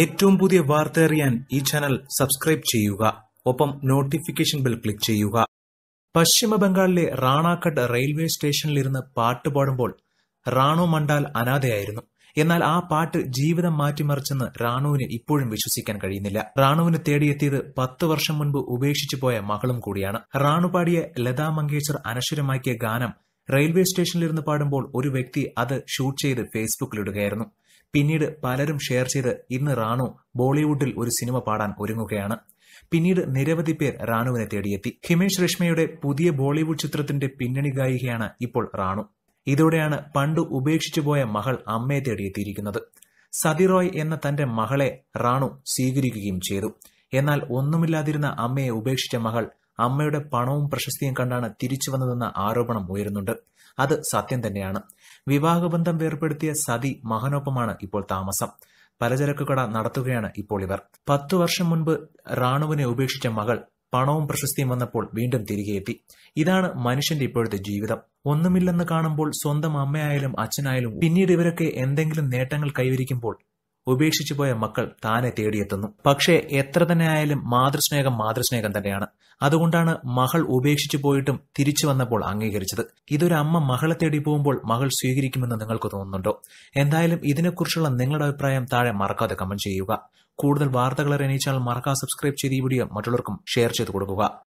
ഏറ്റവും പുതിയ വാർത്ത അറിയാൻ ഈ ചാനൽ സബ്സ്ക്രൈബ് ചെയ്യുക ഒപ്പം നോട്ടിഫിക്കേഷൻ ബെൽ ക്ലിക്ക് ചെയ്യുക പശ്ചിമ ബംഗാളിലെ റാണാഘട്ട് റെയിൽവേ സ്റ്റേഷനിലിരുന്ന് പാട്ട് പാടുമ്പോൾ റാണു മണ്ടാൽ അനാഥയായിരുന്നു എന്നാൽ ആ പാട്ട് ജീവിതം മാറ്റിമറിച്ചെന്ന് റാണുവിന് ഇപ്പോഴും വിശ്വസിക്കാൻ കഴിയുന്നില്ല റാണുവിന് തേടിയെത്തിയത് പത്ത് വർഷം മുൻപ് ഉപേക്ഷിച്ചു പോയ മകളും കൂടിയാണ് റാണു പാടിയ ലതാ മങ്കേശ്വർ അനശ്വരമാക്കിയ ഗാനം റെയിൽവേ സ്റ്റേഷനിലിരുന്ന് പാടുമ്പോൾ ഒരു വ്യക്തി അത് ഷൂട്ട് ചെയ്ത് ഫേസ്ബുക്കിലിടുകയായിരുന്നു പിന്നീട് പലരും ഷെയർ ചെയ്ത് ഇന്ന് റാണു ബോളിവുഡിൽ ഒരു സിനിമ പാടാൻ ഒരുങ്ങുകയാണ് പിന്നീട് നിരവധി പേർ റാണുവിനെ തേടിയെത്തി ഹിമേഷ് രശ്മയുടെ പുതിയ ബോളിവുഡ് ചിത്രത്തിന്റെ പിന്നണി ഗായികയാണ് ഇപ്പോൾ റാണു ഇതോടെയാണ് പണ്ട് ഉപേക്ഷിച്ചു പോയ മകൾ അമ്മയെ തേടിയെത്തിയിരിക്കുന്നത് സതി റോയ് എന്ന തന്റെ മകളെ റാണു സ്വീകരിക്കുകയും ചെയ്തു എന്നാൽ ഒന്നുമില്ലാതിരുന്ന അമ്മയെ ഉപേക്ഷിച്ച മകൾ അമ്മയുടെ പണവും പ്രശസ്തിയും കണ്ടാണ് തിരിച്ചു വന്നതെന്ന ആരോപണം ഉയരുന്നുണ്ട് അത് സത്യം തന്നെയാണ് വിവാഹബന്ധം വേർപ്പെടുത്തിയ സതി മകനൊപ്പമാണ് ഇപ്പോൾ താമസം പലചരക്ക് കട നടത്തുകയാണ് ഇപ്പോൾ ഇവർ പത്തു വർഷം മുൻപ് റാണുവിനെ ഉപേക്ഷിച്ച മകൾ പണവും പ്രശസ്തിയും വന്നപ്പോൾ വീണ്ടും തിരികെ എത്തി ഇതാണ് മനുഷ്യന്റെ ഇപ്പോഴത്തെ ജീവിതം ഒന്നുമില്ലെന്ന് കാണുമ്പോൾ സ്വന്തം അമ്മയായാലും അച്ഛനായാലും പിന്നീട് ഇവരൊക്കെ എന്തെങ്കിലും നേട്ടങ്ങൾ കൈവരിക്കുമ്പോൾ ഉപേക്ഷിച്ചു പോയ മക്കൾ താനെ തേടിയെത്തുന്നു പക്ഷേ എത്ര തന്നെ ആയാലും മാതൃസ്നേഹം മാതൃസ്നേഹം തന്നെയാണ് അതുകൊണ്ടാണ് മകൾ ഉപേക്ഷിച്ചു പോയിട്ടും തിരിച്ചു വന്നപ്പോൾ അംഗീകരിച്ചത് ഇതൊരു അമ്മ മകളെ തേടി പോകുമ്പോൾ മകൾ സ്വീകരിക്കുമെന്ന് നിങ്ങൾക്ക് തോന്നുന്നുണ്ടോ എന്തായാലും ഇതിനെക്കുറിച്ചുള്ള നിങ്ങളുടെ അഭിപ്രായം താഴെ മറക്കാതെ കമന്റ് ചെയ്യുക കൂടുതൽ വാർത്തകൾ അറിയിച്ചാൽ മറക്കാതെ സബ്സ്ക്രൈബ് ചെയ്ത് ഈ വീഡിയോ മറ്റുള്ളവർക്കും ഷെയർ ചെയ്ത് കൊടുക്കുക